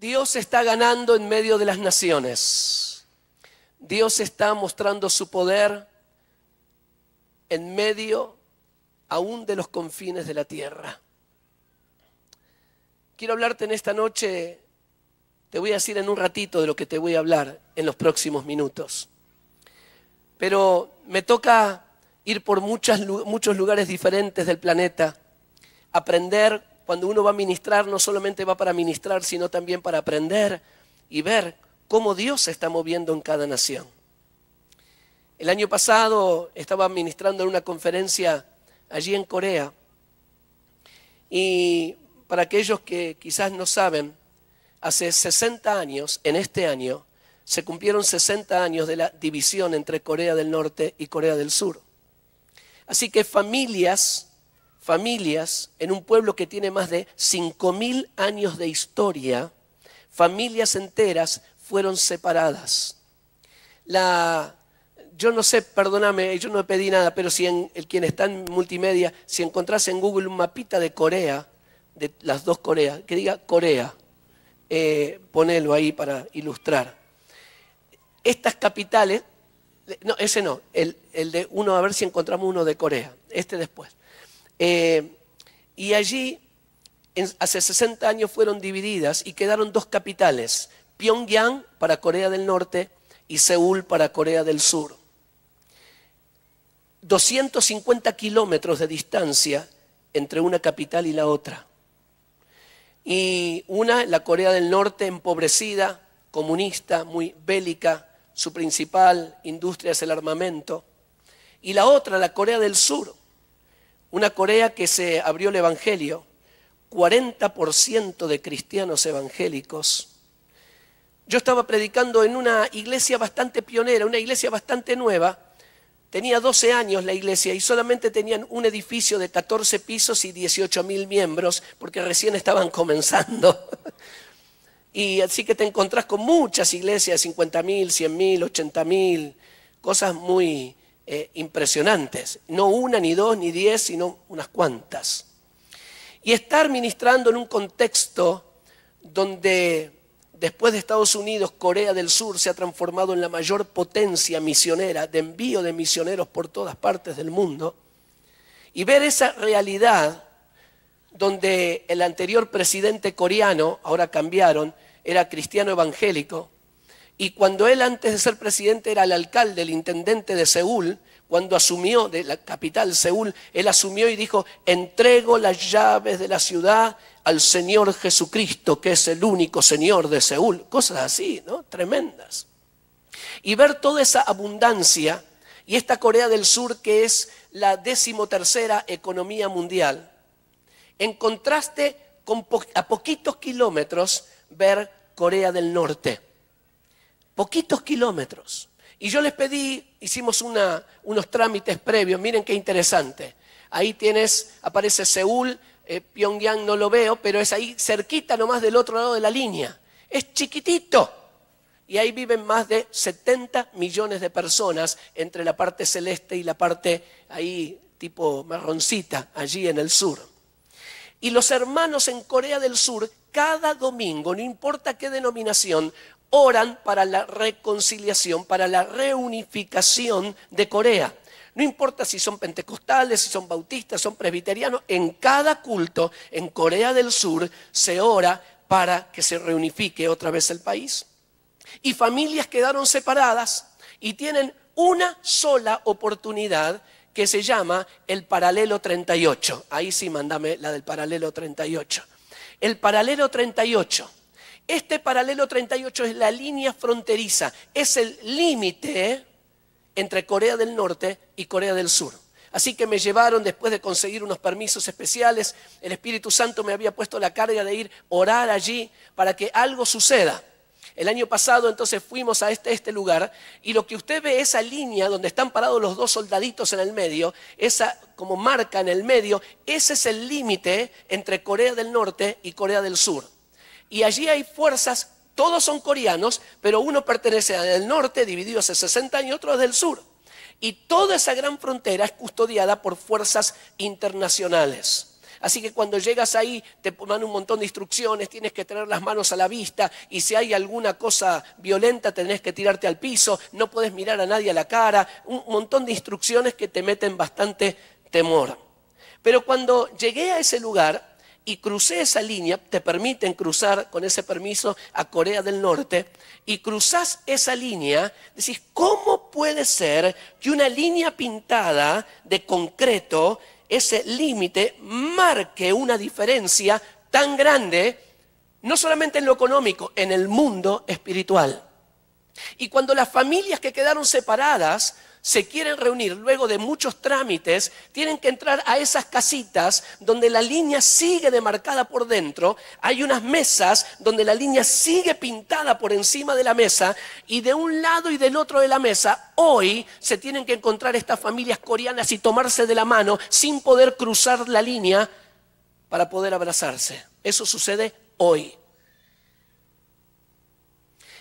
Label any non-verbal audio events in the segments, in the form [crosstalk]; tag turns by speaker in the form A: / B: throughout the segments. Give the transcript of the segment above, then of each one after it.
A: Dios está ganando en medio de las naciones. Dios está mostrando su poder en medio aún de los confines de la tierra. Quiero hablarte en esta noche, te voy a decir en un ratito de lo que te voy a hablar en los próximos minutos. Pero me toca ir por muchas, muchos lugares diferentes del planeta, aprender cuando uno va a ministrar, no solamente va para ministrar, sino también para aprender y ver cómo Dios se está moviendo en cada nación. El año pasado estaba ministrando en una conferencia allí en Corea y para aquellos que quizás no saben, hace 60 años, en este año, se cumplieron 60 años de la división entre Corea del Norte y Corea del Sur. Así que familias familias en un pueblo que tiene más de 5.000 años de historia, familias enteras fueron separadas. yo no sé, perdóname, yo no pedí nada, pero si el, quien está en multimedia, si encontrase en Google un mapita de Corea, de las dos Coreas, que diga Corea, eh, ponelo ahí para ilustrar. Estas capitales, no, ese no, el de uno, a ver si encontramos uno de Corea, este después. Eh, y allí, hace 60 años, fueron divididas y quedaron dos capitales, Pyongyang para Corea del Norte y Seúl para Corea del Sur. 250 kilómetros de distancia entre una capital y la otra. Y una, la Corea del Norte, empobrecida, comunista, muy bélica, su principal industria es el armamento. Y la otra, la Corea del Sur, una Corea que se abrió el Evangelio, 40% de cristianos evangélicos. Yo estaba predicando en una iglesia bastante pionera, una iglesia bastante nueva. Tenía 12 años la iglesia y solamente tenían un edificio de 14 pisos y 18 mil miembros, porque recién estaban [laughs] comenzando. Y así que te encontrás con muchas iglesias, 50 mil, 100 mil, 80 mil, cosas muy, eh, impresionantes, no una, ni dos, ni diez, sino unas cuantas. Y estar ministrando en un contexto donde después de Estados Unidos, Corea del Sur se ha transformado en la mayor potencia misionera de envío de misioneros por todas partes del mundo, y ver esa realidad donde el anterior presidente coreano, ahora cambiaron, era cristiano evangélico, y cuando él antes de ser presidente era el alcalde, el intendente de Seúl, cuando asumió de la capital Seúl, él asumió y dijo, entrego las llaves de la ciudad al Señor Jesucristo, que es el único Señor de Seúl. Cosas así, ¿no? Tremendas. Y ver toda esa abundancia y esta Corea del Sur que es la decimotercera economía mundial, en contraste con a poquitos kilómetros ver Corea del Norte poquitos kilómetros. Y yo les pedí, hicimos unos trámites previos, miren qué interesante. Ahí tienes, aparece Seúl, eh, Pyongyang no lo veo, pero es ahí cerquita nomás del otro lado de la línea. Es chiquitito. Y ahí viven más de 70 millones de personas entre la parte celeste y la parte ahí tipo marroncita, allí en el sur. Y los hermanos en Corea del Sur, cada domingo, no importa qué denominación, oran para la reconciliación, para la reunificación de Corea. No importa si son pentecostales, si son bautistas, son presbiterianos, en cada culto en Corea del Sur se ora para que se reunifique otra vez el país. Y familias quedaron separadas y tienen una sola oportunidad que se llama el paralelo 38. Ahí sí, mándame la del paralelo 38. El paralelo 38 este paralelo 38 es la línea fronteriza, es el límite entre Corea del Norte y Corea del Sur. Así que me llevaron después de conseguir unos permisos especiales. El Espíritu Santo me había puesto la carga de ir a orar allí para que algo suceda. El año pasado entonces fuimos a este, este lugar y lo que usted ve, esa línea donde están parados los dos soldaditos en el medio, esa como marca en el medio, ese es el límite entre Corea del Norte y Corea del Sur y allí hay fuerzas, todos son coreanos, pero uno pertenece al norte, dividido hace 60 años, otro es del sur. Y toda esa gran frontera es custodiada por fuerzas internacionales. Así que cuando llegas ahí te ponen un montón de instrucciones, tienes que tener las manos a la vista y si hay alguna cosa violenta tenés que tirarte al piso, no podés mirar a nadie a la cara, un montón de instrucciones que te meten bastante temor. Pero cuando llegué a ese lugar, y crucé esa línea, te permiten cruzar con ese permiso a Corea del Norte, y cruzás esa línea, decís, ¿cómo puede ser que una línea pintada de concreto, ese límite, marque una diferencia tan grande, no solamente en lo económico, en el mundo espiritual? Y cuando las familias que quedaron separadas se quieren reunir luego de muchos trámites, tienen que entrar a esas casitas donde la línea sigue demarcada por dentro, hay unas mesas donde la línea sigue pintada por encima de la mesa y de un lado y del otro de la mesa, hoy se tienen que encontrar estas familias coreanas y tomarse de la mano sin poder cruzar la línea para poder abrazarse. Eso sucede hoy.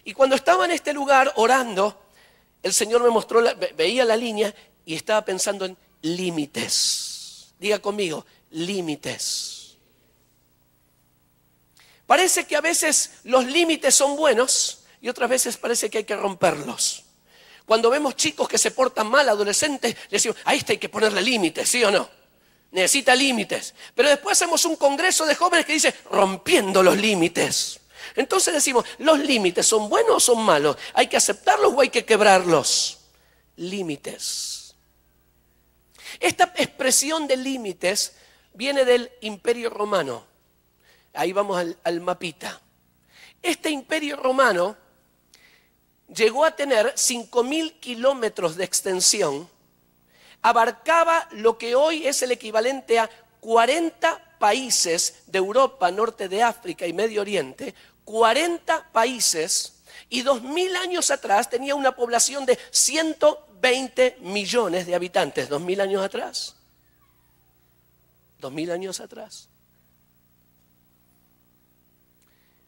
A: Y cuando estaba en este lugar orando, el Señor me mostró, veía la línea y estaba pensando en límites. Diga conmigo, límites. Parece que a veces los límites son buenos y otras veces parece que hay que romperlos. Cuando vemos chicos que se portan mal, adolescentes, les decimos, ahí está, hay que ponerle límites, ¿sí o no? Necesita límites. Pero después hacemos un congreso de jóvenes que dice, rompiendo los límites. Entonces decimos, los límites son buenos o son malos, hay que aceptarlos o hay que quebrarlos. Límites. Esta expresión de límites viene del imperio romano. Ahí vamos al, mapita. Este imperio romano llegó a tener 5.000 kilómetros de extensión, abarcaba lo que hoy es el equivalente a 40 países de Europa, norte de África y Medio Oriente, 40 países y 2.000 años atrás tenía una población de 120 millones de habitantes, 2.000 años atrás. 2.000 años atrás.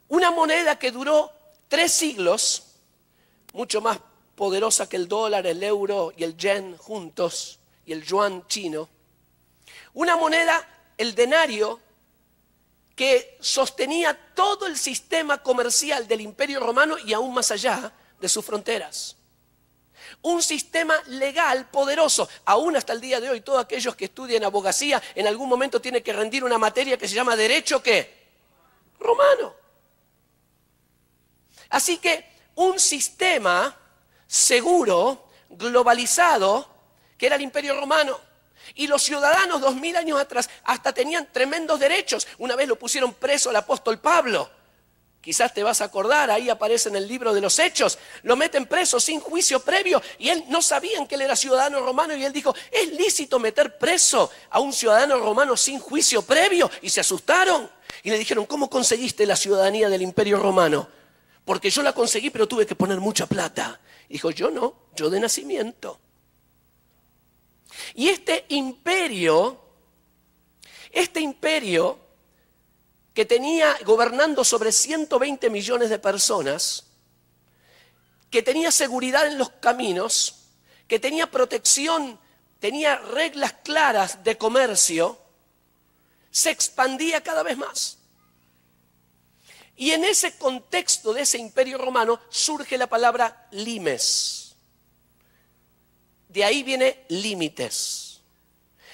A: Una moneda que duró tres siglos, mucho más poderosa que el dólar, el euro y el yen juntos, y el yuan chino. Una moneda, el denario, que sostenía todo el sistema comercial del imperio romano y aún más allá de sus fronteras. Un sistema legal poderoso. Aún hasta el día de hoy, todos aquellos que estudian abogacía en algún momento tienen que rendir una materia que se llama derecho qué? Romano. Así que un sistema seguro, globalizado, que era el imperio romano y los ciudadanos dos mil años atrás hasta tenían tremendos derechos. Una vez lo pusieron preso al apóstol Pablo. Quizás te vas a acordar, ahí aparece en el libro de los hechos. Lo meten preso sin juicio previo y él no sabían que él era ciudadano romano y él dijo, es lícito meter preso a un ciudadano romano sin juicio previo. Y se asustaron y le dijeron, ¿cómo conseguiste la ciudadanía del imperio romano? Porque yo la conseguí pero tuve que poner mucha plata. Y dijo, yo no, yo de nacimiento. Y este imperio, este imperio que tenía gobernando sobre 120 millones de personas, que tenía seguridad en los caminos, que tenía protección, tenía reglas claras de comercio, se expandía cada vez más. Y en ese contexto de ese imperio romano surge la palabra limes de ahí viene límites.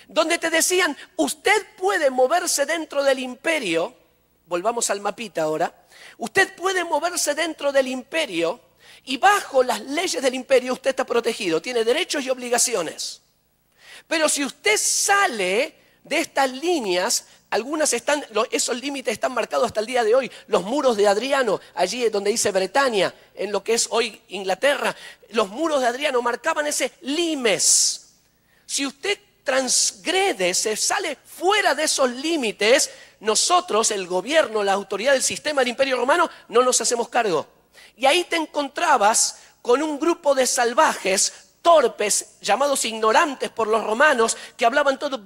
A: Donde te decían, usted puede moverse dentro del imperio, volvamos al mapita ahora, usted puede moverse dentro del imperio y bajo las leyes del imperio usted está protegido, tiene derechos y obligaciones. Pero si usted sale de estas líneas, algunas están, esos límites están marcados hasta el día de hoy. Los muros de Adriano, allí donde dice Bretaña, en lo que es hoy Inglaterra, los muros de Adriano marcaban ese limes. Si usted transgrede, se sale fuera de esos límites, nosotros, el gobierno, la autoridad del sistema del Imperio Romano, no nos hacemos cargo. Y ahí te encontrabas con un grupo de salvajes torpes, llamados ignorantes por los romanos, que hablaban todo,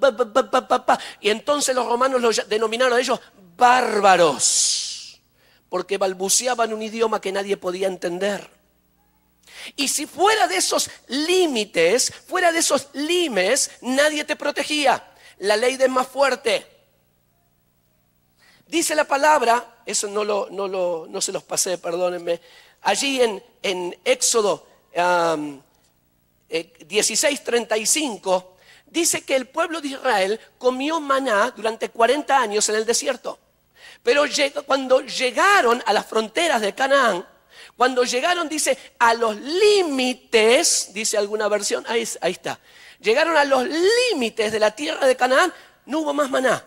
A: y entonces los romanos los denominaron a ellos bárbaros, porque balbuceaban un idioma que nadie podía entender. Y si fuera de esos límites, fuera de esos limes, nadie te protegía. La ley de más fuerte. Dice la palabra, eso no, lo, no, lo, no se los pasé, perdónenme, allí en, en Éxodo 16:35, eh, dice que el pueblo de Israel comió maná durante 40 años en el desierto. Pero cuando llegaron a las fronteras de Canaán, cuando llegaron, dice, a los límites, dice alguna versión, ahí está, llegaron a los límites de la tierra de Canaán, no hubo más maná.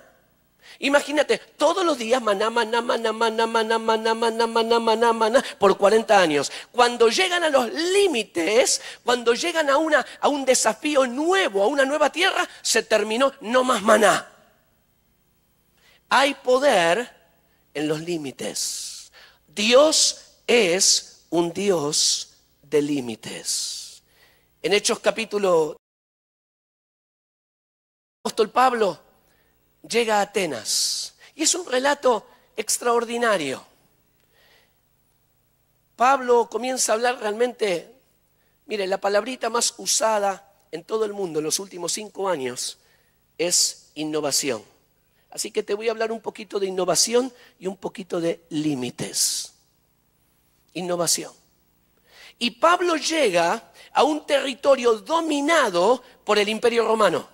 A: Imagínate, todos los días maná, maná, maná, maná, maná, maná, maná, maná, maná, maná, por 40 años. Cuando llegan a los límites, cuando llegan a, una, a un desafío nuevo, a una nueva tierra, se terminó no más maná. Hay poder en los límites. Dios es un Dios de límites. En Hechos capítulo... Apóstol Pablo llega a Atenas. Y es un relato extraordinario. Pablo comienza a hablar realmente, mire, la palabrita más usada en todo el mundo en los últimos cinco años es innovación. Así que te voy a hablar un poquito de innovación y un poquito de límites. Innovación. Y Pablo llega a un territorio dominado por el imperio romano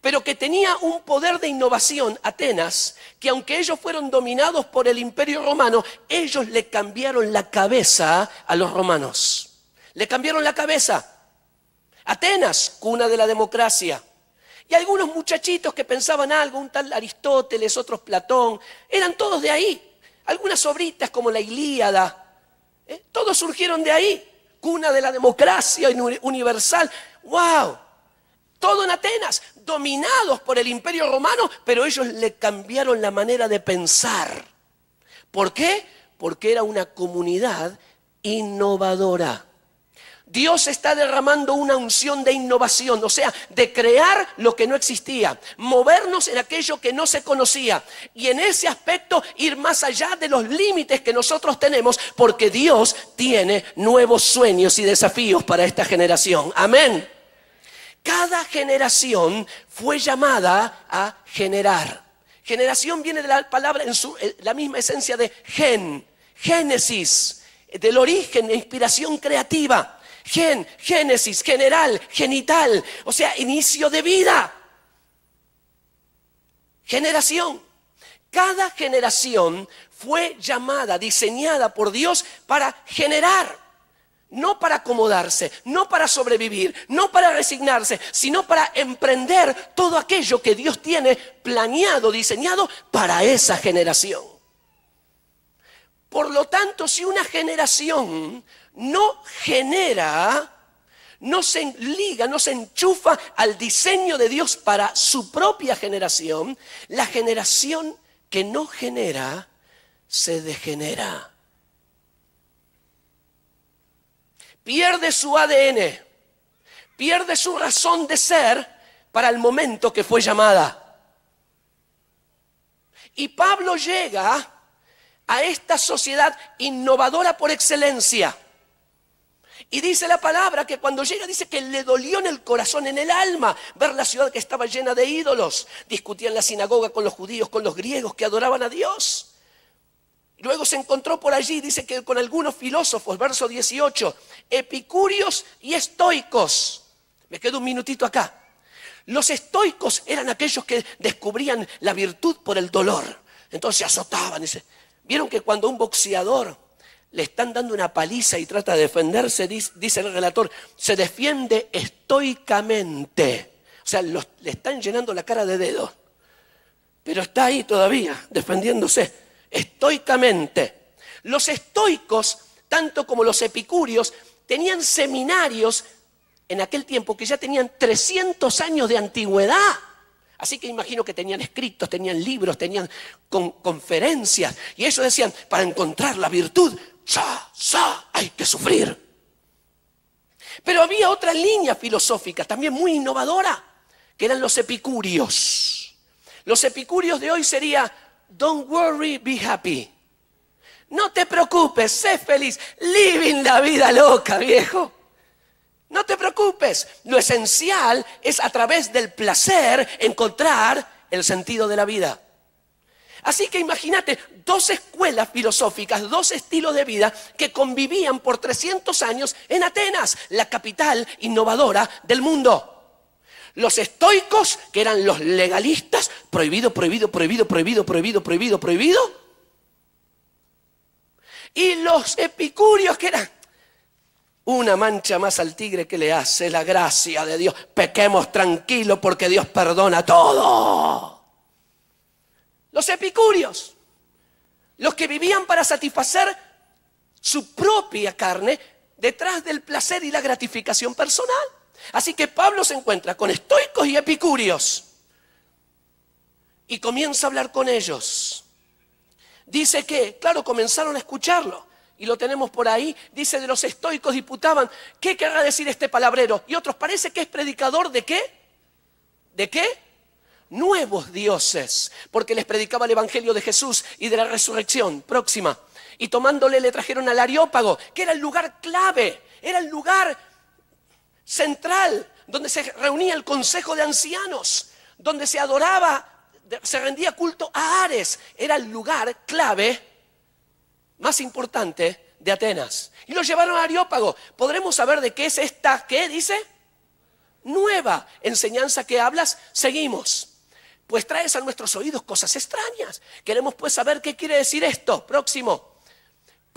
A: pero que tenía un poder de innovación, Atenas, que aunque ellos fueron dominados por el imperio romano, ellos le cambiaron la cabeza a los romanos. Le cambiaron la cabeza. Atenas, cuna de la democracia. Y algunos muchachitos que pensaban algo, un tal Aristóteles, otros Platón, eran todos de ahí. Algunas obritas como la Ilíada, ¿eh? todos surgieron de ahí. Cuna de la democracia universal. ¡Wow! Todo en Atenas dominados por el imperio romano, pero ellos le cambiaron la manera de pensar. ¿Por qué? Porque era una comunidad innovadora. Dios está derramando una unción de innovación, o sea, de crear lo que no existía, movernos en aquello que no se conocía y en ese aspecto ir más allá de los límites que nosotros tenemos, porque Dios tiene nuevos sueños y desafíos para esta generación. Amén. Cada generación fue llamada a generar. Generación viene de la palabra en su, eh, la misma esencia de gen, génesis, del origen, inspiración creativa. Gen, génesis, general, genital, o sea, inicio de vida. Generación. Cada generación fue llamada, diseñada por Dios para generar. No para acomodarse, no para sobrevivir, no para resignarse, sino para emprender todo aquello que Dios tiene planeado, diseñado para esa generación. Por lo tanto, si una generación no genera, no se liga, no se enchufa al diseño de Dios para su propia generación, la generación que no genera se degenera. pierde su ADN, pierde su razón de ser para el momento que fue llamada. Y Pablo llega a esta sociedad innovadora por excelencia. Y dice la palabra que cuando llega dice que le dolió en el corazón, en el alma, ver la ciudad que estaba llena de ídolos. Discutían la sinagoga con los judíos, con los griegos que adoraban a Dios. Luego se encontró por allí, dice que con algunos filósofos, verso 18, epicúreos y estoicos. Me quedo un minutito acá. Los estoicos eran aquellos que descubrían la virtud por el dolor. Entonces azotaban. Dice. Vieron que cuando un boxeador le están dando una paliza y trata de defenderse, dice el relator, se defiende estoicamente. O sea, le están llenando la cara de dedos. Pero está ahí todavía, defendiéndose estoicamente. Los estoicos, tanto como los epicúreos, tenían seminarios en aquel tiempo que ya tenían 300 años de antigüedad. Así que imagino que tenían escritos, tenían libros, tenían conferencias. Y ellos decían, para encontrar la virtud, ya, ya, hay que sufrir. Pero había otra línea filosófica, también muy innovadora, que eran los epicúreos. Los epicúreos de hoy serían... Don't worry, be happy. No te preocupes, sé feliz. Living la vida loca, viejo. No te preocupes. Lo esencial es a través del placer encontrar el sentido de la vida. Así que imagínate dos escuelas filosóficas, dos estilos de vida que convivían por 300 años en Atenas, la capital innovadora del mundo. Los estoicos, que eran los legalistas, prohibido, prohibido, prohibido, prohibido, prohibido, prohibido, prohibido. Y los epicúreos, que eran una mancha más al tigre que le hace la gracia de Dios. Pequemos tranquilo porque Dios perdona todo. Los epicúreos, los que vivían para satisfacer su propia carne detrás del placer y la gratificación personal. Así que Pablo se encuentra con estoicos y epicúreos y comienza a hablar con ellos. Dice que, claro, comenzaron a escucharlo y lo tenemos por ahí. Dice de los estoicos disputaban, ¿qué querrá decir este palabrero? Y otros, parece que es predicador de qué? ¿De qué? Nuevos dioses, porque les predicaba el Evangelio de Jesús y de la resurrección próxima. Y tomándole le trajeron al Areópago, que era el lugar clave, era el lugar central, donde se reunía el consejo de ancianos, donde se adoraba, se rendía culto a Ares. Era el lugar clave más importante de Atenas. Y lo llevaron a Areópago. ¿Podremos saber de qué es esta, qué dice? Nueva enseñanza que hablas, seguimos. Pues traes a nuestros oídos cosas extrañas. Queremos pues saber qué quiere decir esto. Próximo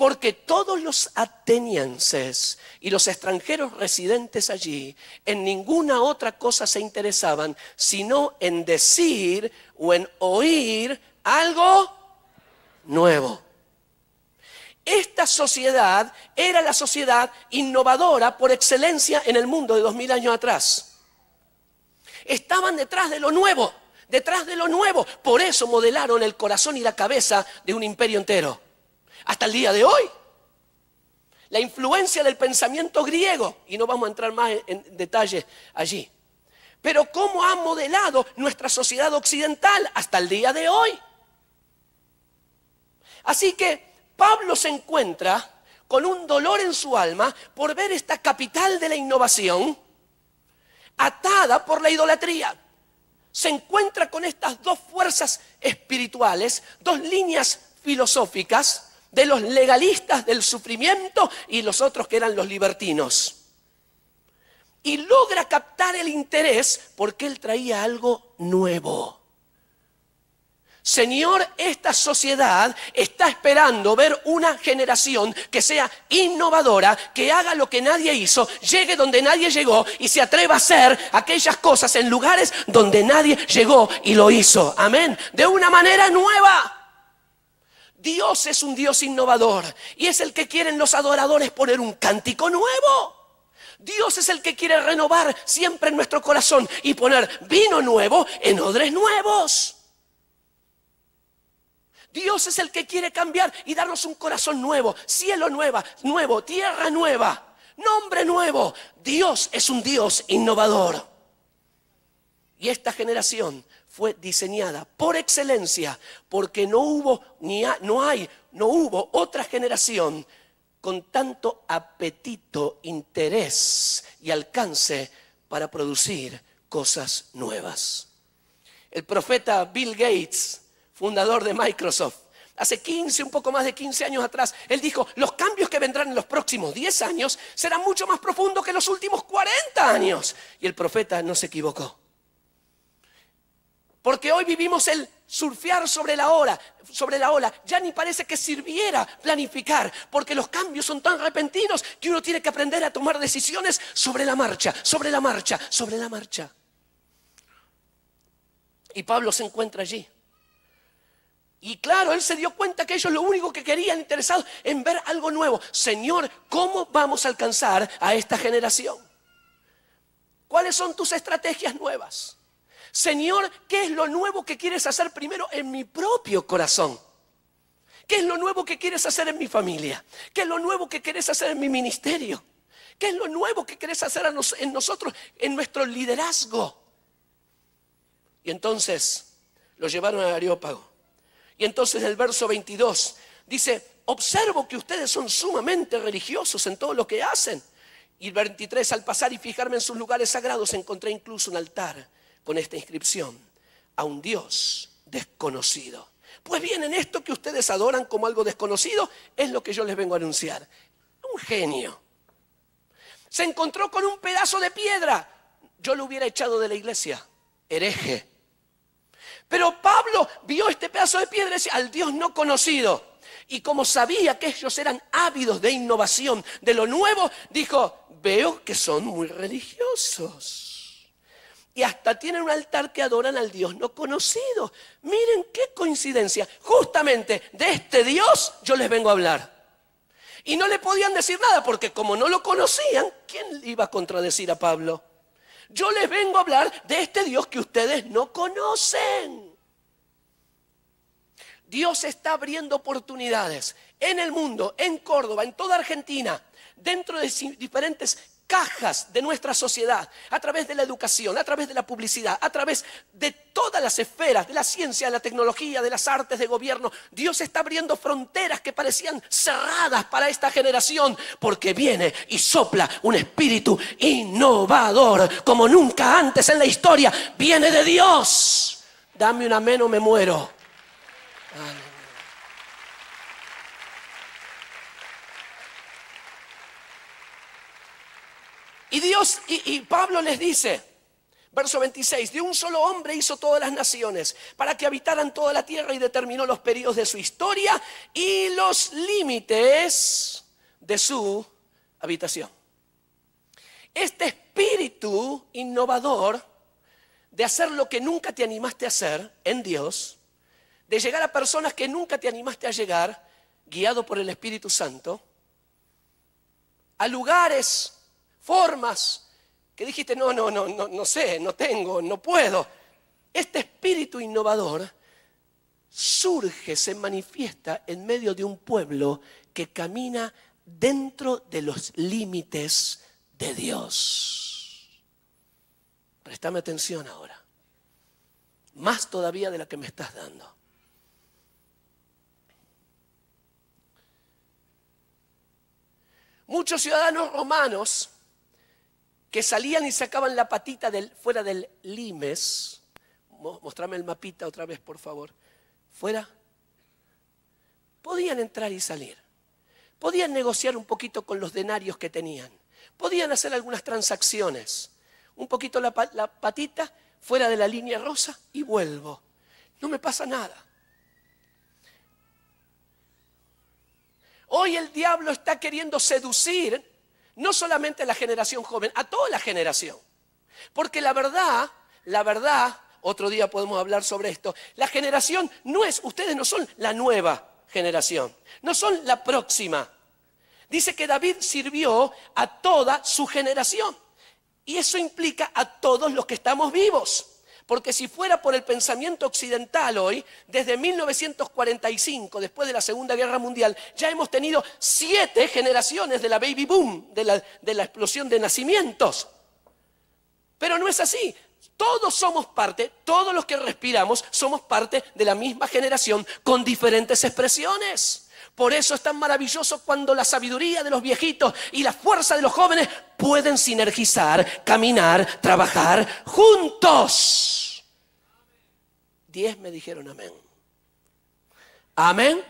A: porque todos los atenienses y los extranjeros residentes allí en ninguna otra cosa se interesaban, sino en decir o en oír algo nuevo. Esta sociedad era la sociedad innovadora por excelencia en el mundo de dos años atrás. Estaban detrás de lo nuevo, detrás de lo nuevo. Por eso modelaron el corazón y la cabeza de un imperio entero hasta el día de hoy. La influencia del pensamiento griego, y no vamos a entrar más en, detalle allí, pero cómo ha modelado nuestra sociedad occidental hasta el día de hoy. Así que Pablo se encuentra con un dolor en su alma por ver esta capital de la innovación atada por la idolatría. Se encuentra con estas dos fuerzas espirituales, dos líneas filosóficas de los legalistas del sufrimiento y los otros que eran los libertinos. Y logra captar el interés porque él traía algo nuevo. Señor, esta sociedad está esperando ver una generación que sea innovadora, que haga lo que nadie hizo, llegue donde nadie llegó y se atreva a hacer aquellas cosas en lugares donde nadie llegó y lo hizo. Amén. De una manera nueva. Dios es un Dios innovador y es el que quieren los adoradores poner un cántico nuevo. Dios es el que quiere renovar siempre nuestro corazón y poner vino nuevo en odres nuevos. Dios es el que quiere cambiar y darnos un corazón nuevo, cielo nueva, nuevo, tierra nueva, nombre nuevo. Dios es un Dios innovador. Y esta generación fue diseñada por excelencia porque no hubo ni no hay, no hubo otra generación con tanto apetito, interés y alcance para producir cosas nuevas. El profeta Bill Gates, fundador de Microsoft, hace 15, un poco más de 15 años atrás, él dijo, los cambios que vendrán en los próximos 10 años serán mucho más profundos que los últimos 40 años. Y el profeta no se equivocó. Porque hoy vivimos el surfear sobre la ola, sobre la ola, ya ni parece que sirviera planificar, porque los cambios son tan repentinos que uno tiene que aprender a tomar decisiones sobre la marcha, sobre la marcha, sobre la marcha. Y Pablo se encuentra allí. Y claro, él se dio cuenta que ellos lo único que querían interesados en ver algo nuevo. Señor, ¿cómo vamos a alcanzar a esta generación? ¿Cuáles son tus estrategias nuevas? Señor, ¿qué es lo nuevo que quieres hacer primero en mi propio corazón? ¿Qué es lo nuevo que quieres hacer en mi familia? ¿Qué es lo nuevo que quieres hacer en mi ministerio? ¿Qué es lo nuevo que quieres hacer en nosotros, en nuestro liderazgo? Y entonces lo llevaron al Areópago. Y entonces el verso 22 dice, observo que ustedes son sumamente religiosos en todo lo que hacen. Y el 23, al pasar y fijarme en sus lugares sagrados, encontré incluso un altar con esta inscripción, a un Dios desconocido. Pues bien, en esto que ustedes adoran como algo desconocido, es lo que yo les vengo a anunciar. Un genio. Se encontró con un pedazo de piedra. Yo lo hubiera echado de la iglesia. Hereje. Pero Pablo vio este pedazo de piedra y decía, al Dios no conocido. Y como sabía que ellos eran ávidos de innovación, de lo nuevo, dijo, veo que son muy religiosos y hasta tienen un altar que adoran al Dios no conocido. Miren qué coincidencia. Justamente de este Dios yo les vengo a hablar. Y no le podían decir nada porque como no lo conocían, ¿quién iba a contradecir a Pablo? Yo les vengo a hablar de este Dios que ustedes no conocen. Dios está abriendo oportunidades en el mundo, en Córdoba, en toda Argentina, dentro de diferentes cajas de nuestra sociedad, a través de la educación, a través de la publicidad, a través de todas las esferas, de la ciencia, de la tecnología, de las artes, de gobierno. Dios está abriendo fronteras que parecían cerradas para esta generación, porque viene y sopla un espíritu innovador, como nunca antes en la historia. Viene de Dios. Dame un amén o me muero. Y Dios, y, Pablo les dice, Verso 26, de un solo hombre hizo todas las naciones para que habitaran toda la tierra y determinó los periodos de su historia y los límites de su habitación. Este espíritu innovador de hacer lo que nunca te animaste a hacer en Dios, de llegar a personas que nunca te animaste a llegar, guiado por el Espíritu Santo, a lugares formas que dijiste, no, no, no, no, no sé, no tengo, no puedo. Este espíritu innovador surge, se manifiesta en medio de un pueblo que camina dentro de los límites de Dios. Prestame atención ahora, más todavía de la que me estás dando. Muchos ciudadanos romanos que salían y sacaban la patita fuera del limes. Mostrame el mapita otra vez, por favor. Fuera. Podían entrar y salir. Podían negociar un poquito con los denarios que tenían. Podían hacer algunas transacciones. Un poquito la, la patita fuera de la línea rosa y vuelvo. No me pasa nada. Hoy el diablo está queriendo seducir no solamente a la generación joven, a toda la generación. Porque la verdad, la verdad, otro día podemos hablar sobre esto, la generación no es, ustedes no son la nueva generación, no son la próxima. Dice que David sirvió a toda su generación. Y eso implica a todos los que estamos vivos. Porque si fuera por el pensamiento occidental hoy, desde 1945, después de la Segunda Guerra Mundial, ya hemos tenido siete generaciones de la baby boom, de la, de la explosión de nacimientos. Pero no es así. Todos somos parte, todos los que respiramos somos parte de la misma generación con diferentes expresiones. Por eso es tan maravilloso cuando la sabiduría de los viejitos y la fuerza de los jóvenes pueden sinergizar, caminar, trabajar juntos. Diez me dijeron amén. Amén.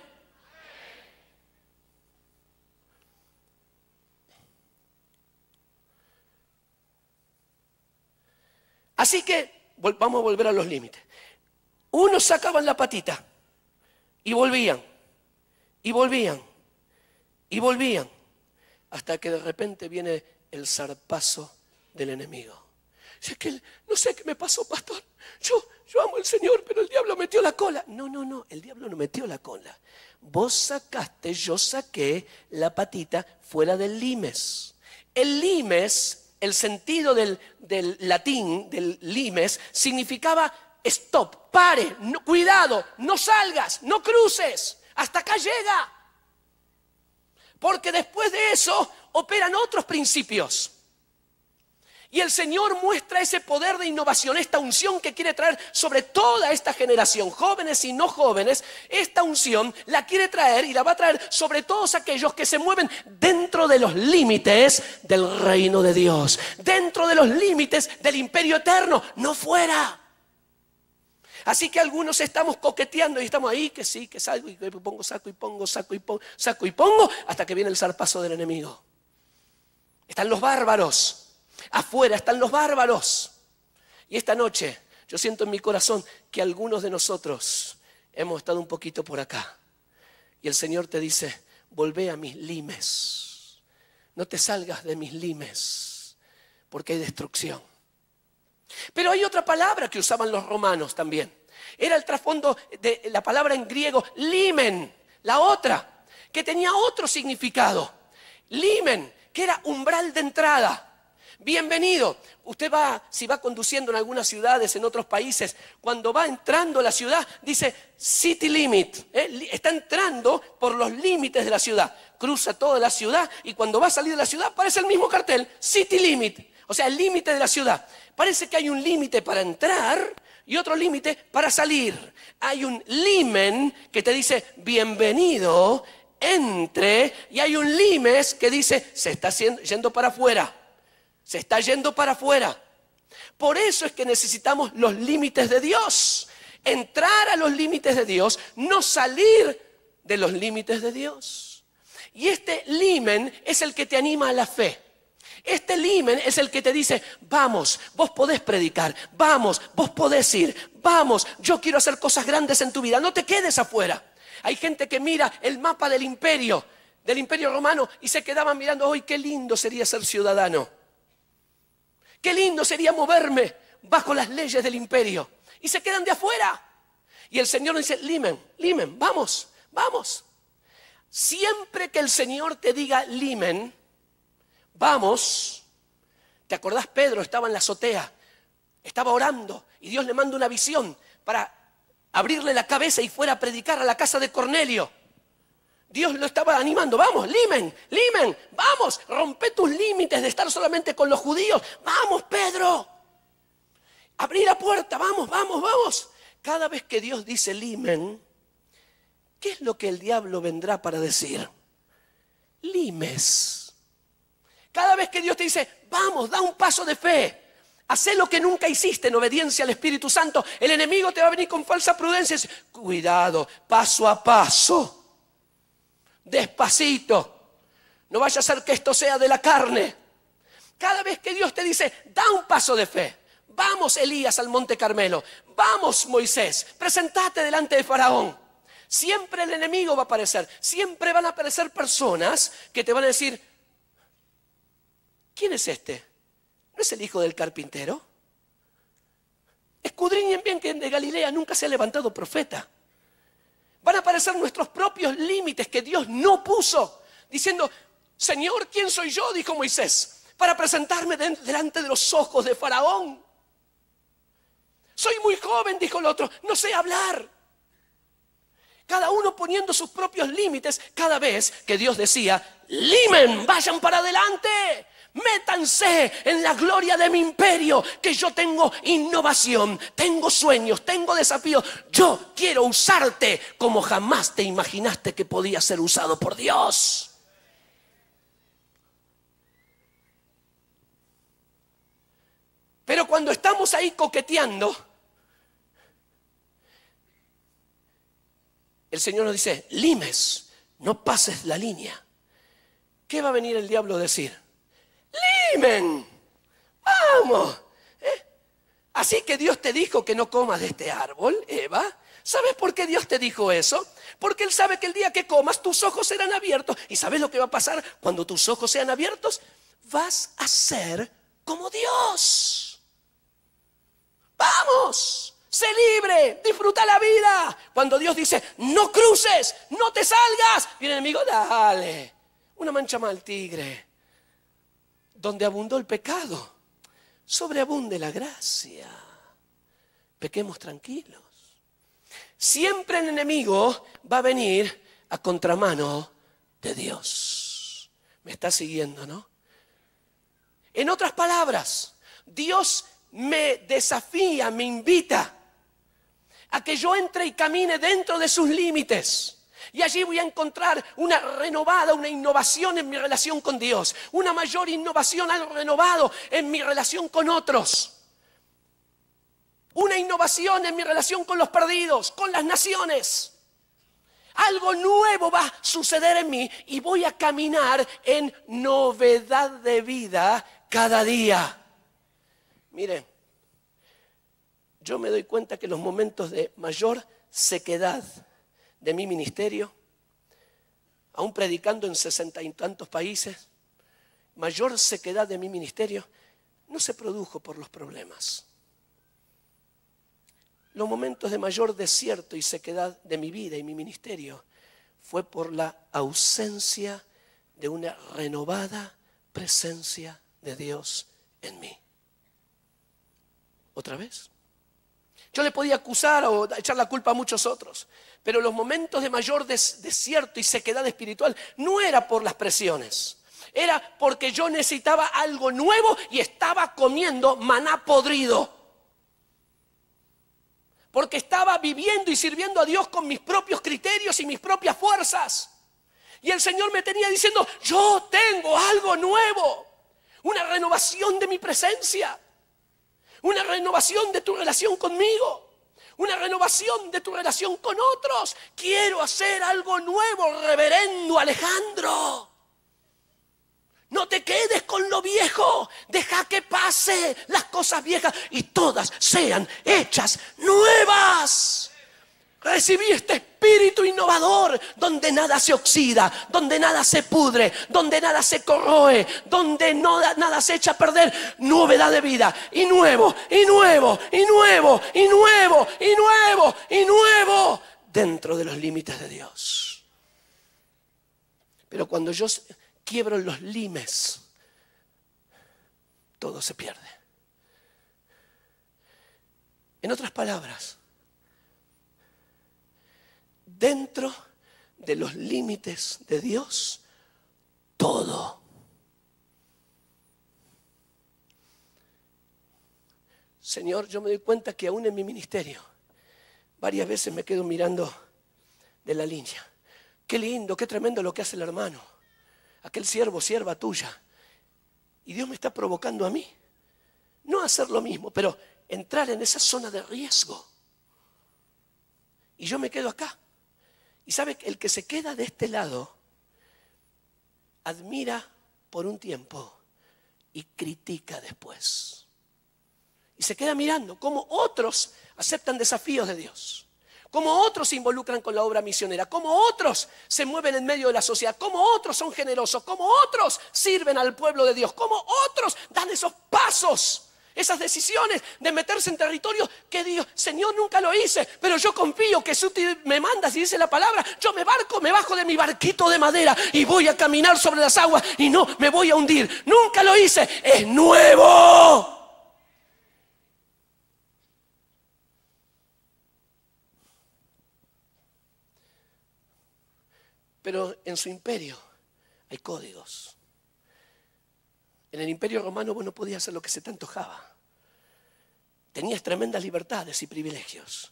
A: Así que vamos a volver a los límites. Unos sacaban la patita y volvían. Y volvían, y volvían, hasta que de repente viene el zarpazo del enemigo. es que no sé qué me pasó, pastor. Yo, yo amo al Señor, pero el diablo metió la cola. No, no, no, el diablo no metió la cola. Vos sacaste, yo saqué la patita fuera del limes. El limes, el sentido del, del latín, del limes, significaba stop, pare, cuidado, no salgas, no cruces. Hasta acá llega. Porque después de eso operan otros principios. Y el Señor muestra ese poder de innovación, esta unción que quiere traer sobre toda esta generación, jóvenes y no jóvenes. Esta unción la quiere traer y la va a traer sobre todos aquellos que se mueven dentro de los límites del reino de Dios, dentro de los límites del imperio eterno, no fuera. Así que algunos estamos coqueteando y estamos ahí, que sí, que salgo y pongo, saco y pongo, saco y pongo, saco y pongo, hasta que viene el zarpazo del enemigo. Están los bárbaros, afuera están los bárbaros. Y esta noche yo siento en mi corazón que algunos de nosotros hemos estado un poquito por acá. Y el Señor te dice, volvé a mis limes, no te salgas de mis limes, porque hay destrucción. Pero hay otra palabra que usaban los romanos también. Era el trasfondo de la palabra en griego limen, la otra, que tenía otro significado. Limen, que era umbral de entrada. Bienvenido. Usted va, si va conduciendo en algunas ciudades, en otros países, cuando va entrando a la ciudad, dice city limit. ¿eh? Está entrando por los límites de la ciudad. Cruza toda la ciudad y cuando va a salir de la ciudad aparece el mismo cartel, city limit. O sea, el límite de la ciudad. Parece que hay un límite para entrar y otro límite para salir. Hay un limen que te dice bienvenido, entre, y hay un limes que dice se está yendo para afuera. Se está yendo para afuera. Por eso es que necesitamos los límites de Dios. Entrar a los límites de Dios, no salir de los límites de Dios. Y este limen es el que te anima a la fe. Este limen es el que te dice, vamos, vos podés predicar, vamos, vos podés ir, vamos, yo quiero hacer cosas grandes en tu vida, no te quedes afuera. Hay gente que mira el mapa del imperio, del imperio romano, y se quedaban mirando, hoy qué lindo sería ser ciudadano, qué lindo sería moverme bajo las leyes del imperio, y se quedan de afuera. Y el Señor dice, limen, limen, vamos, vamos. Siempre que el Señor te diga limen, vamos. ¿Te acordás? Pedro estaba en la azotea, estaba orando y Dios le manda una visión para abrirle la cabeza y fuera a predicar a la casa de Cornelio. Dios lo estaba animando, vamos, limen, limen, vamos, rompe tus límites de estar solamente con los judíos, vamos Pedro, abrí la puerta, vamos, vamos, vamos. Cada vez que Dios dice limen, ¿qué es lo que el diablo vendrá para decir? Limes. Cada vez que Dios te dice, vamos, da un paso de fe, Hacé lo que nunca hiciste en obediencia al Espíritu Santo. El enemigo te va a venir con falsa prudencia. Cuidado, paso a paso, despacito. No vaya a ser que esto sea de la carne. Cada vez que Dios te dice, da un paso de fe. Vamos, Elías, al monte Carmelo. Vamos, Moisés. Presentate delante de Faraón. Siempre el enemigo va a aparecer. Siempre van a aparecer personas que te van a decir, ¿Quién es este? ¿No es el hijo del carpintero? Escudriñen bien que de Galilea nunca se ha levantado profeta. Van a aparecer nuestros propios límites que Dios no puso, diciendo, Señor, ¿quién soy yo? dijo Moisés, para presentarme delante de los ojos de Faraón. Soy muy joven, dijo el otro, no sé hablar. Cada uno poniendo sus propios límites cada vez que Dios decía, limen, vayan para adelante, Métanse en la gloria de mi imperio, que yo tengo innovación, tengo sueños, tengo desafíos. Yo quiero usarte como jamás te imaginaste que podía ser usado por Dios. Pero cuando estamos ahí coqueteando, el Señor nos dice, limes, no pases la línea. ¿Qué va a venir el diablo a decir? limen. Vamos. ¿Eh? Así que Dios te dijo que no comas de este árbol, Eva. ¿Sabes por qué Dios te dijo eso? Porque Él sabe que el día que comas tus ojos serán abiertos. ¿Y sabes lo que va a pasar cuando tus ojos sean abiertos? Vas a ser como Dios. Vamos, sé libre, disfruta la vida. Cuando Dios dice, no cruces, no te salgas, y el enemigo, dale, una mancha mal tigre donde abundó el pecado, sobreabunde la gracia. Pequemos tranquilos. Siempre el enemigo va a venir a contramano de Dios. Me está siguiendo, ¿no? En otras palabras, Dios me desafía, me invita a que yo entre y camine dentro de sus límites y allí voy a encontrar una renovada, una innovación en mi relación con Dios, una mayor innovación, algo renovado en mi relación con otros, una innovación en mi relación con los perdidos, con las naciones. Algo nuevo va a suceder en mí y voy a caminar en novedad de vida cada día. Miren yo me doy cuenta que los momentos de mayor sequedad, de mi ministerio, aún predicando en sesenta y tantos países, mayor sequedad de mi ministerio, no se produjo por los problemas. Los momentos de mayor desierto y sequedad de mi vida y mi ministerio fue por la ausencia de una renovada presencia de Dios en mí. ¿Otra vez? Yo le podía acusar o echar la culpa a muchos otros, pero los momentos de mayor desierto y sequedad espiritual no era por las presiones, era porque yo necesitaba algo nuevo y estaba comiendo maná podrido. Porque estaba viviendo y sirviendo a Dios con mis propios criterios y mis propias fuerzas. Y el Señor me tenía diciendo, yo tengo algo nuevo, una renovación de mi presencia, una renovación de tu relación conmigo una renovación de tu relación con otros. Quiero hacer algo nuevo, reverendo Alejandro. No te quedes con lo viejo, deja que pase las cosas viejas y todas sean hechas nuevas. Recibí este espíritu innovador donde nada se oxida, donde nada se pudre, donde nada se corroe, donde no, nada se echa a perder. Novedad de vida. Y nuevo, y nuevo, y nuevo, y nuevo, y nuevo, y nuevo. Dentro de los límites de Dios. Pero cuando yo quiebro los limes, todo se pierde. En otras palabras, dentro de los límites de Dios todo. Señor, yo me doy cuenta que aún en mi ministerio varias veces me quedo mirando de la línea. Qué lindo, qué tremendo lo que hace el hermano, aquel siervo, sierva tuya. Y Dios me está provocando a mí, no hacer lo mismo, pero entrar en esa zona de riesgo. Y yo me quedo acá. Y sabe, el que se queda de este lado admira por un tiempo y critica después. Y se queda mirando cómo otros aceptan desafíos de Dios, cómo otros se involucran con la obra misionera, cómo otros se mueven en medio de la sociedad, cómo otros son generosos, cómo otros sirven al pueblo de Dios, cómo otros dan esos pasos esas decisiones de meterse en territorio que Dios, Señor, nunca lo hice, pero yo confío que si me mandas y dice la palabra, yo me barco, me bajo de mi barquito de madera y voy a caminar sobre las aguas y no me voy a hundir. Nunca lo hice, es nuevo. Pero en su imperio hay códigos. En el Imperio Romano vos no podías hacer lo que se te antojaba. Tenías tremendas libertades y privilegios,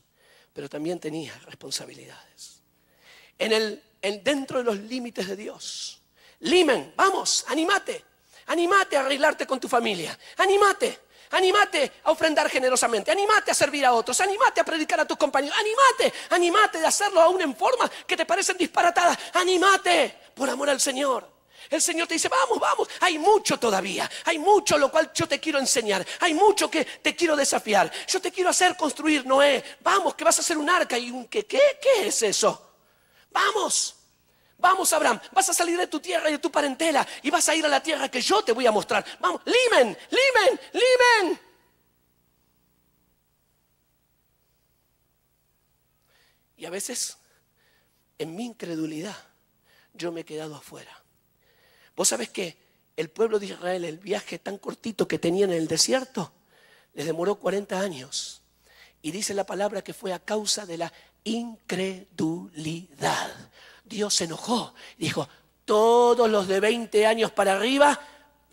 A: pero también tenías responsabilidades. En el, en, dentro de los límites de Dios. Limen, vamos, animate, animate a arreglarte con tu familia, animate, animate a ofrendar generosamente, animate a servir a otros, animate a predicar a tus compañeros, animate, animate de hacerlo aún en formas que te parecen disparatadas, animate por amor al Señor. El Señor te dice, vamos, vamos, hay mucho todavía, hay mucho lo cual yo te quiero enseñar, hay mucho que te quiero desafiar, yo te quiero hacer construir, Noé, vamos, que vas a hacer un arca y un que, ¿qué? ¿Qué es eso? Vamos, vamos, Abraham, vas a salir de tu tierra y de tu parentela y vas a ir a la tierra que yo te voy a mostrar. Vamos, limen, limen, limen. Y a veces, en mi incredulidad, yo me he quedado afuera. Vos sabés que el pueblo de Israel, el viaje tan cortito que tenían en el desierto, les demoró 40 años. Y dice la palabra que fue a causa de la incredulidad. Dios se enojó, dijo, todos los de 20 años para arriba,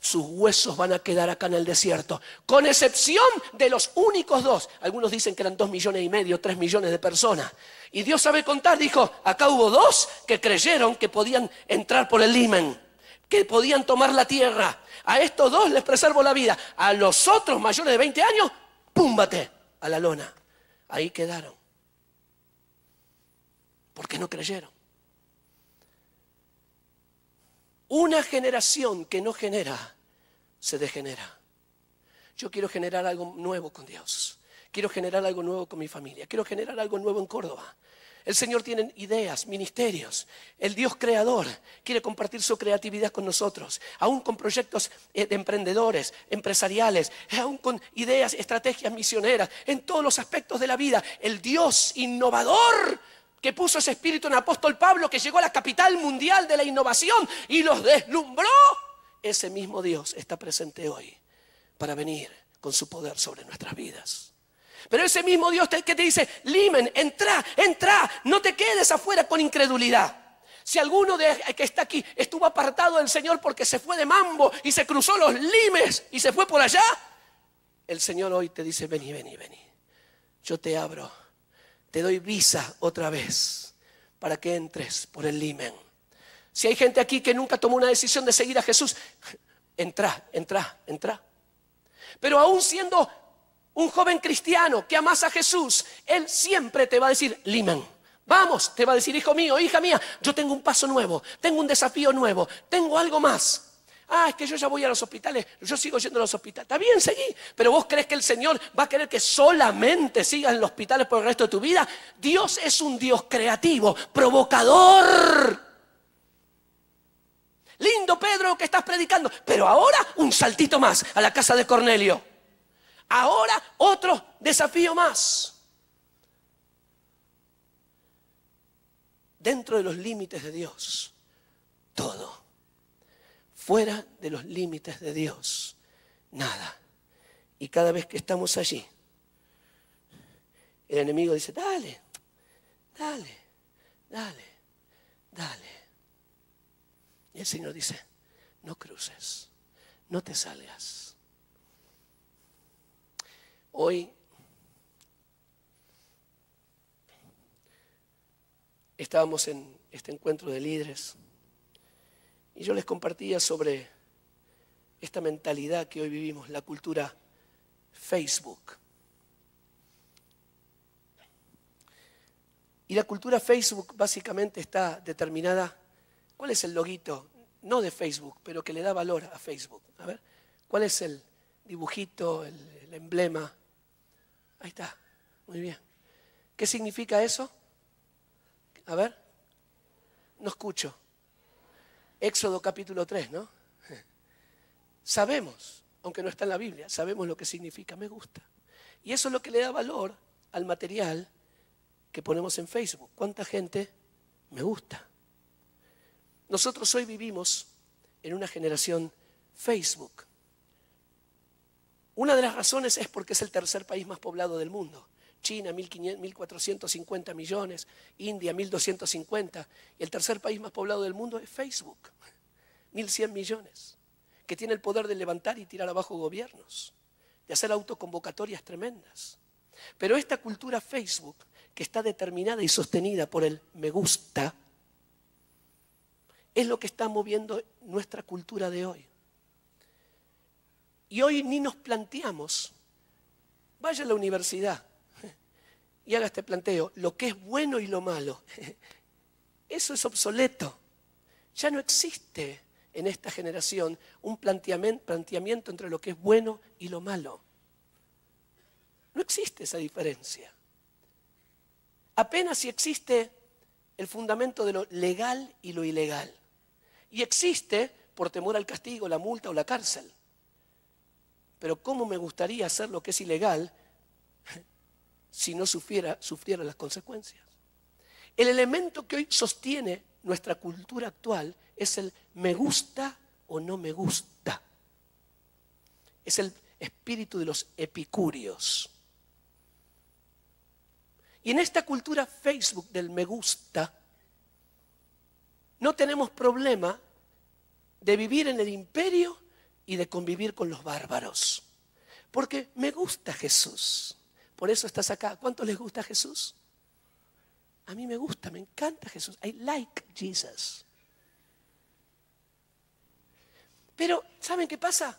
A: sus huesos van a quedar acá en el desierto, con excepción de los únicos dos. Algunos dicen que eran dos millones y medio, tres millones de personas. Y Dios sabe contar, dijo, acá hubo dos que creyeron que podían entrar por el limen que podían tomar la tierra. A estos dos les preservo la vida. A los otros mayores de 20 años, púmbate a la lona. Ahí quedaron. Porque no creyeron. Una generación que no genera, se degenera. Yo quiero generar algo nuevo con Dios. Quiero generar algo nuevo con mi familia. Quiero generar algo nuevo en Córdoba. El Señor tiene ideas, ministerios. El Dios creador quiere compartir su creatividad con nosotros, aún con proyectos eh, de emprendedores, empresariales, aún con ideas, estrategias misioneras, en todos los aspectos de la vida. El Dios innovador que puso ese espíritu en apóstol Pablo, que llegó a la capital mundial de la innovación y los deslumbró. Ese mismo Dios está presente hoy para venir con su poder sobre nuestras vidas. Pero ese mismo Dios que te dice, limen, entra, entra, no te quedes afuera con incredulidad. Si alguno de que está aquí estuvo apartado del Señor porque se fue de mambo y se cruzó los limes y se fue por allá, el Señor hoy te dice, vení, vení, vení. Yo te abro, te doy visa otra vez para que entres por el limen. Si hay gente aquí que nunca tomó una decisión de seguir a Jesús, entra, entra, entra. Pero aún siendo un joven cristiano que amas a Jesús, él siempre te va a decir, Liman. Vamos, te va a decir, hijo mío, hija mía, yo tengo un paso nuevo, tengo un desafío nuevo, tengo algo más. Ah, es que yo ya voy a los hospitales, yo sigo yendo a los hospitales. Está bien, seguí, pero vos crees que el Señor va a querer que solamente sigas en los hospitales por el resto de tu vida. Dios es un Dios creativo, provocador. Lindo Pedro que estás predicando, pero ahora un saltito más a la casa de Cornelio. Ahora otro desafío más. Dentro de los límites de Dios, todo. Fuera de los límites de Dios, nada. Y cada vez que estamos allí, el enemigo dice, dale, dale, dale, dale. Y el Señor dice, no cruces, no te salgas. Hoy estábamos en este encuentro de líderes y yo les compartía sobre esta mentalidad que hoy vivimos, la cultura Facebook. Y la cultura Facebook básicamente está determinada, ¿cuál es el loguito? No de Facebook, pero que le da valor a Facebook. A ver, ¿cuál es el dibujito, el, el emblema? Ahí está. Muy bien. ¿Qué significa eso? A ver. No escucho. Éxodo capítulo 3, ¿no? Sabemos, aunque no está en la Biblia, sabemos lo que significa me gusta. Y eso es lo que le da valor al material que ponemos en Facebook. ¿Cuánta gente me gusta? Nosotros hoy vivimos en una generación Facebook. Una de las razones es porque es el tercer país más poblado del mundo. China 1.450 millones, India 1.250 y el tercer país más poblado del mundo es Facebook, 1.100 [laughs] millones, que tiene el poder de levantar y tirar abajo gobiernos, de hacer autoconvocatorias tremendas. Pero esta cultura Facebook, que está determinada y sostenida por el me gusta, es lo que está moviendo nuestra cultura de hoy. Y hoy ni nos planteamos, vaya a la universidad y haga este planteo, lo que es bueno y lo malo, eso es obsoleto. Ya no existe en esta generación un planteamiento entre lo que es bueno y lo malo. No existe esa diferencia. Apenas si existe el fundamento de lo legal y lo ilegal. Y existe por temor al castigo, la multa o la cárcel. Pero ¿cómo me gustaría hacer lo que es ilegal [laughs] si no sufriera, sufriera las consecuencias? El elemento que hoy sostiene nuestra cultura actual es el me gusta o no me gusta. Es el espíritu de los epicúreos. Y en esta cultura Facebook del me gusta, no tenemos problema de vivir en el imperio y de convivir con los bárbaros. Porque me gusta Jesús. Por eso estás acá. ¿cuánto les gusta Jesús? A mí me gusta, me encanta Jesús. I like Jesus. Pero, ¿saben qué pasa?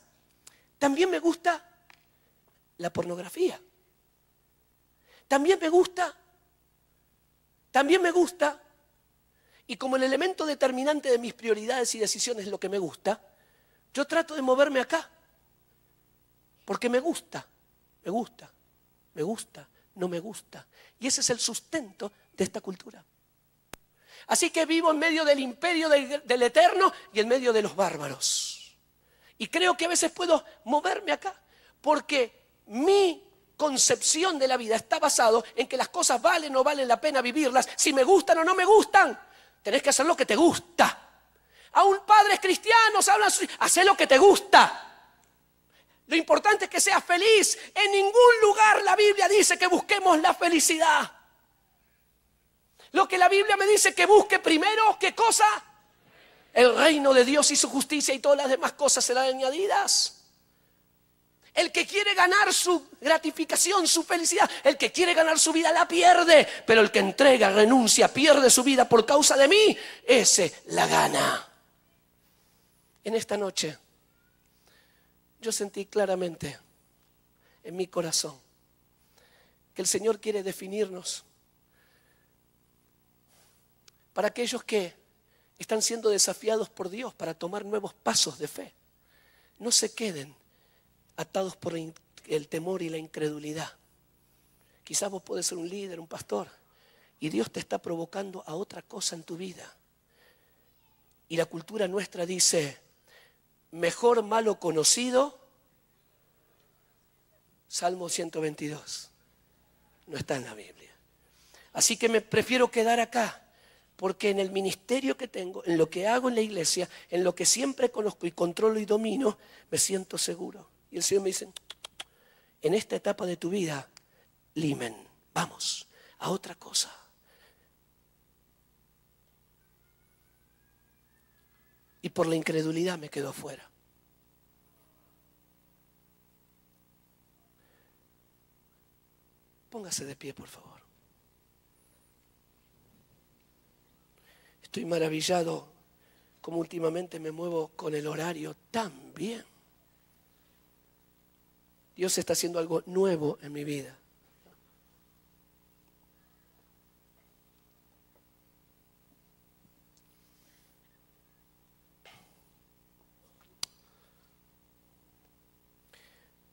A: También me gusta la pornografía. También me gusta, también me gusta, y como el elemento determinante de mis prioridades y decisiones es lo que me gusta, yo trato de moverme acá, porque me gusta, me gusta, me gusta, no me gusta. Y ese es el sustento de esta cultura. Así que vivo en medio del imperio del, eterno y en medio de los bárbaros. Y creo que a veces puedo moverme acá, porque mi concepción de la vida está basado en que las cosas valen o no valen la pena vivirlas, si me gustan o no me gustan. Tenés que hacer lo que te gusta. Aún padres cristianos hablan, haz lo que te gusta. Lo importante es que seas feliz. En ningún lugar la Biblia dice que busquemos la felicidad. Lo que la Biblia me dice que busque primero, ¿qué cosa? El reino de Dios y su justicia y todas las demás cosas serán añadidas. El que quiere ganar su gratificación, su felicidad, el que quiere ganar su vida la pierde, pero el que entrega, renuncia, pierde su vida por causa de mí, ese la gana. En esta noche yo sentí claramente en mi corazón que el Señor quiere definirnos para aquellos que están siendo desafiados por Dios para tomar nuevos pasos de fe. No se queden atados por el temor y la incredulidad. Quizás vos podés ser un líder, un pastor, y Dios te está provocando a otra cosa en tu vida. Y la cultura nuestra dice, mejor malo conocido, Salmo 122. No está en la Biblia. Así que me prefiero quedar acá, porque en el ministerio que tengo, en lo que hago en la iglesia, en lo que siempre conozco y controlo y domino, me siento seguro. Y el Señor me dice, en esta etapa de tu vida, limen, vamos a otra cosa. y por la incredulidad me quedo afuera. Póngase de pie, por favor. Estoy maravillado como últimamente me muevo con el horario tan bien. Dios está haciendo algo nuevo en mi vida.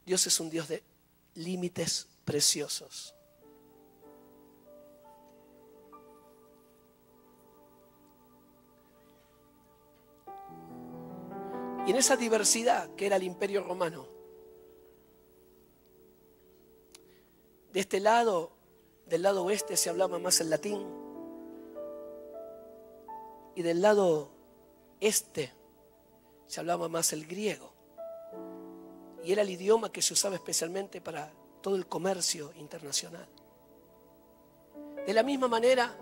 A: Dios es un Dios de límites preciosos. Y en esa diversidad que era el imperio romano, de este lado, del lado oeste se hablaba más el latín, y del lado este se hablaba más el griego y era el idioma que se usaba especialmente para todo el comercio internacional. De la misma manera,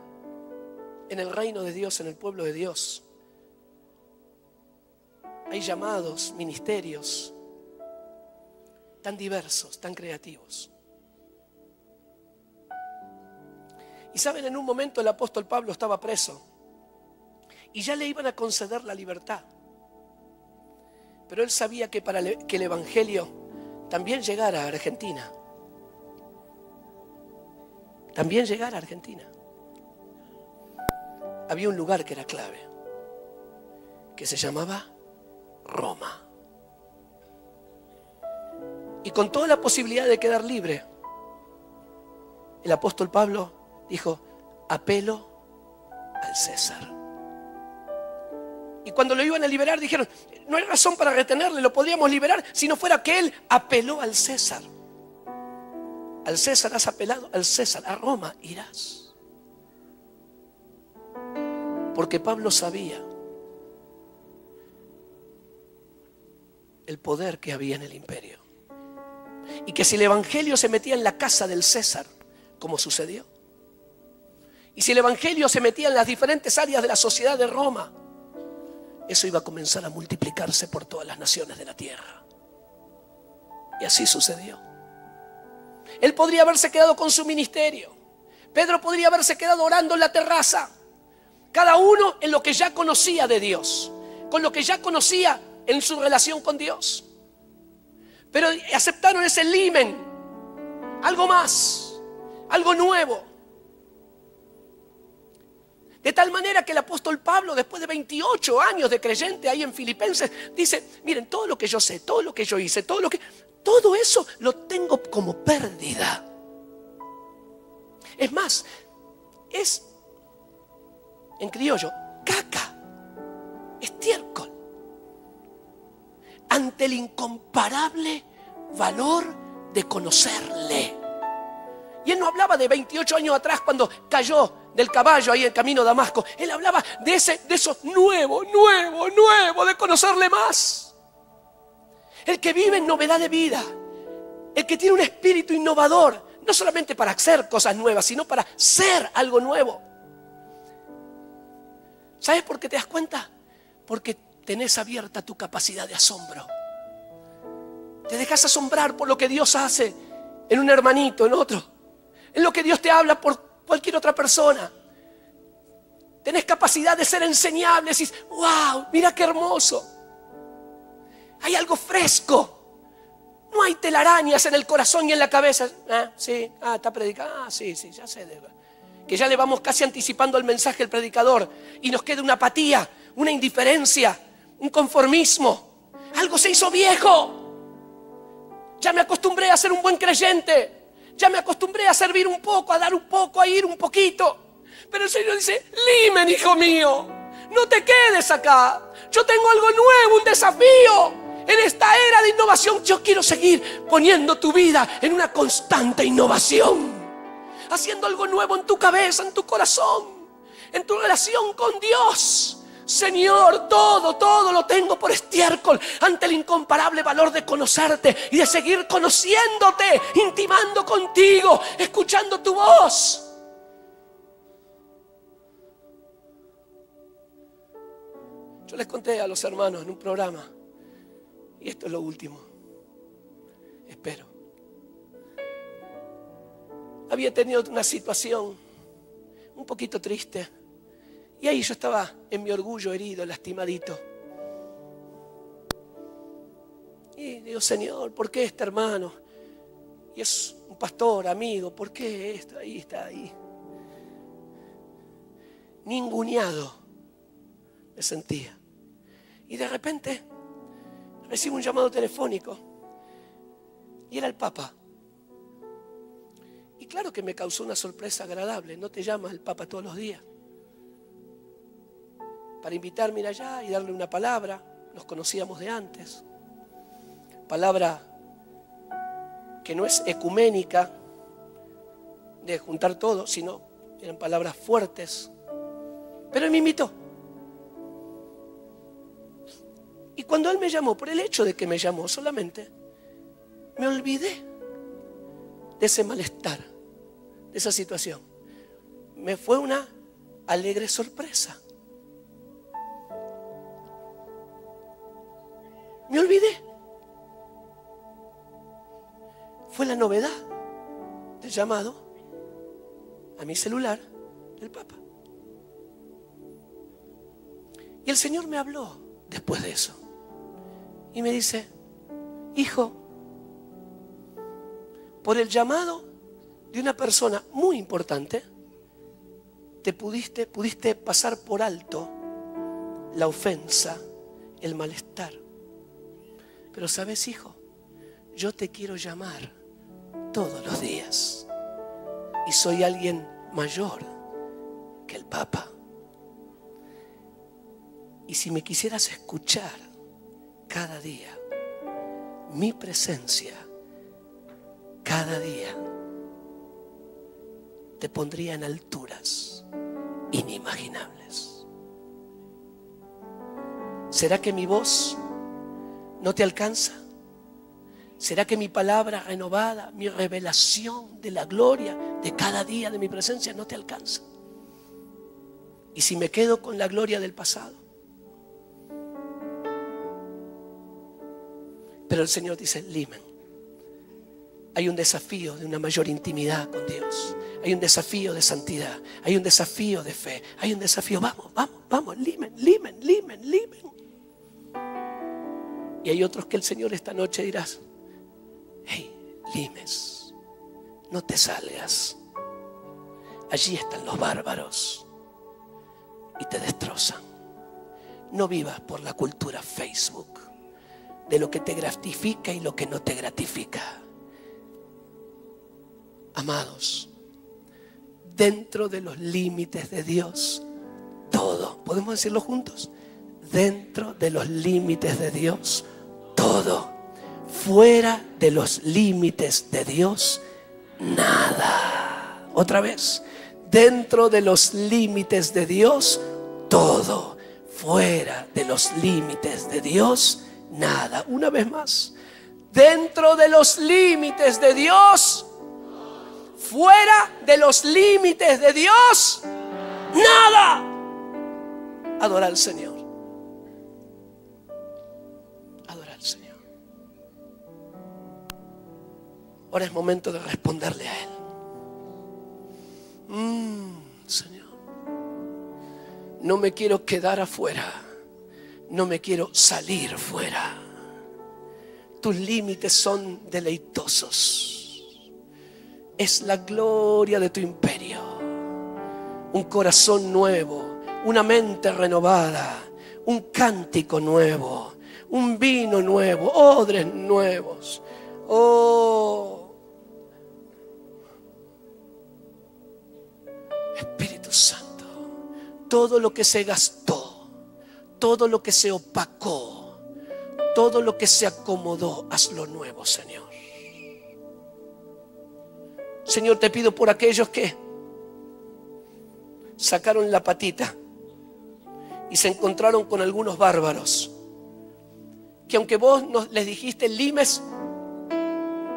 A: en el reino de Dios, en el pueblo de Dios, hay llamados, ministerios tan diversos, tan creativos. Y saben, en un momento el apóstol Pablo estaba preso y ya le iban a conceder la libertad. Pero él sabía que para que el Evangelio también llegara a Argentina, también llegara a Argentina, había un lugar que era clave, que se llamaba Roma. Y con toda la posibilidad de quedar libre, el apóstol Pablo dijo, apelo al César. Y cuando lo iban a liberar dijeron, no hay razón para retenerle, lo podríamos liberar si no fuera que él apeló al César. Al César has apelado, al César, a Roma irás. Porque Pablo sabía el poder que había en el imperio. Y que si el Evangelio se metía en la casa del César, como sucedió, y si el Evangelio se metía en las diferentes áreas de la sociedad de Roma, eso iba a comenzar a multiplicarse por todas las naciones de la tierra. Y así sucedió. Él podría haberse quedado con su ministerio. Pedro podría haberse quedado orando en la terraza. Cada uno en lo que ya conocía de Dios, con lo que ya conocía en su relación con Dios. Pero aceptaron ese limen, algo más, algo nuevo. De tal manera que el apóstol Pablo, después de 28 años de creyente ahí en Filipenses, dice, miren, todo lo que yo sé, todo lo que yo hice, todo lo que... Todo eso lo tengo como pérdida. Es más, es, en criollo, caca, estiércol, ante el incomparable valor de conocerle. Y él no hablaba de 28 años atrás cuando cayó del caballo ahí en camino a Damasco. Él hablaba de ese, de eso nuevo, nuevo, nuevo, de conocerle más. El que vive en novedad de vida, el que tiene un espíritu innovador, no solamente para hacer cosas nuevas, sino para ser algo nuevo. ¿Sabes por qué te das cuenta? Porque tenés abierta tu capacidad de asombro. Te dejas asombrar por lo que Dios hace en un hermanito, en otro en lo que Dios te habla por cualquier otra persona. Tenés capacidad de ser enseñable. Decís, wow, mira qué hermoso. Hay algo fresco. No hay telarañas en el corazón y en la cabeza. Ah, sí, ah, está predicando. Ah, sí, sí, ya sé. Que ya le vamos casi anticipando el mensaje al predicador. Y nos queda una apatía, una indiferencia, un conformismo. Algo se hizo viejo. Ya me acostumbré a ser un buen creyente. Ya me acostumbré a servir un poco, a dar un poco, a ir un poquito. Pero el Señor dice, limen, hijo mío, no te quedes acá. Yo tengo algo nuevo, un desafío. En esta era de innovación yo quiero seguir poniendo tu vida en una constante innovación. Haciendo algo nuevo en tu cabeza, en tu corazón, en tu relación con Dios Señor, todo, todo lo tengo por estiércol ante el incomparable valor de conocerte y de seguir conociéndote, intimando contigo, escuchando tu voz. Yo les conté a los hermanos en un programa, y esto es lo último, espero. Había tenido una situación un poquito triste y ahí yo estaba en mi orgullo herido, lastimadito. Y digo, Señor, ¿por qué este hermano? Y es un pastor, amigo, ¿por qué esto? Ahí está, ahí. Ninguneado me sentía. Y de repente recibo un llamado telefónico y era el Papa. Y claro que me causó una sorpresa agradable, no te llama el Papa todos los días para invitarme allá y darle una palabra. Nos conocíamos de antes. Palabra que no es ecuménica de juntar todo, sino eran palabras fuertes. Pero él me invitó. Y cuando él me llamó, por el hecho de que me llamó solamente, me olvidé de ese malestar, de esa situación. Me fue una alegre sorpresa. Me olvidé. Fue la novedad del llamado a mi celular del Papa. Y el Señor me habló después de eso. Y me dice, hijo, por el llamado de una persona muy importante, te pudiste, pudiste pasar por alto la ofensa, el malestar, pero sabes, hijo, yo te quiero llamar todos los días. Y soy alguien mayor que el Papa. Y si me quisieras escuchar cada día, mi presencia cada día, te pondría en alturas inimaginables. ¿Será que mi voz no te alcanza? ¿Será que mi palabra renovada, mi revelación de la gloria de cada día de mi presencia no te alcanza? ¿Y si me quedo con la gloria del pasado? Pero el Señor dice, limen. Hay un desafío de una mayor intimidad con Dios. Hay un desafío de santidad. Hay un desafío de fe. Hay un desafío, vamos, vamos, vamos, limen, limen, limen, limen. Y hay otros que el Señor esta noche dirás, hey, limes, no te salgas. Allí están los bárbaros y te destrozan. No vivas por la cultura Facebook, de lo que te gratifica y lo que no te gratifica. Amados, dentro de los límites de Dios, todo, podemos decirlo juntos, dentro de los límites de Dios, todo. Fuera de los límites de Dios, nada. Otra vez, dentro de los límites de Dios, todo. Fuera de los límites de Dios, nada. Una vez más, dentro de los límites de Dios, fuera de los límites de Dios, nada. Adora al Señor. Ahora es momento de responderle a Él. Mm, Señor, no me quiero quedar afuera, no me quiero salir fuera. Tus límites son deleitosos. Es la gloria de tu imperio. Un corazón nuevo, una mente renovada, un cántico nuevo, un vino nuevo, odres nuevos. Oh, Espíritu Santo, todo lo que se gastó, todo lo que se opacó, todo lo que se acomodó, hazlo nuevo, Señor. Señor, te pido por aquellos que sacaron la patita y se encontraron con algunos bárbaros, que aunque vos les dijiste limes,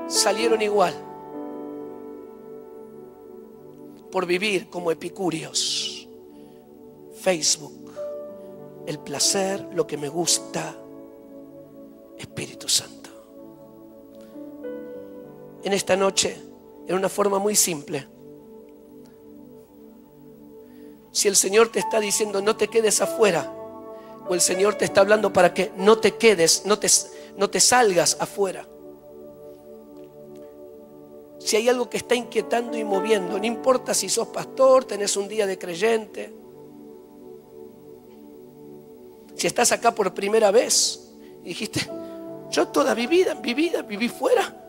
A: salieron igual por vivir como epicúreos. Facebook, el placer, lo que me gusta, Espíritu Santo. En esta noche, en una forma muy simple, si el Señor te está diciendo no te quedes afuera, o el Señor te está hablando para que no te quedes, no te, no te salgas afuera, si hay algo que está inquietando y moviendo, no importa si sos pastor, tenés un día de creyente, si estás acá por primera vez y dijiste, yo toda mi vida, mi vida, viví fuera.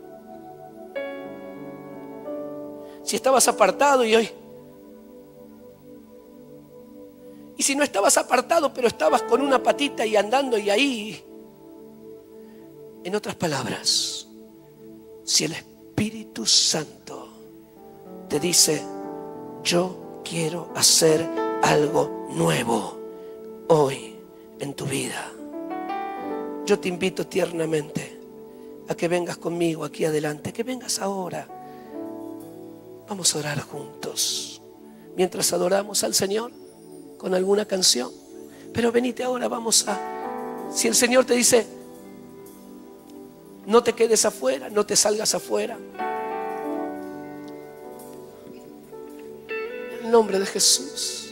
A: Si estabas apartado y hoy... Y si no estabas apartado, pero estabas con una patita y andando y ahí... En otras palabras, si el Espíritu Espíritu Santo te dice, yo quiero hacer algo nuevo hoy en tu vida. Yo te invito tiernamente a que vengas conmigo aquí adelante, que vengas ahora. Vamos a orar juntos mientras adoramos al Señor con alguna canción. Pero venite ahora, vamos a... Si el Señor te dice, no te quedes afuera, no te salgas afuera. En el nombre de Jesús.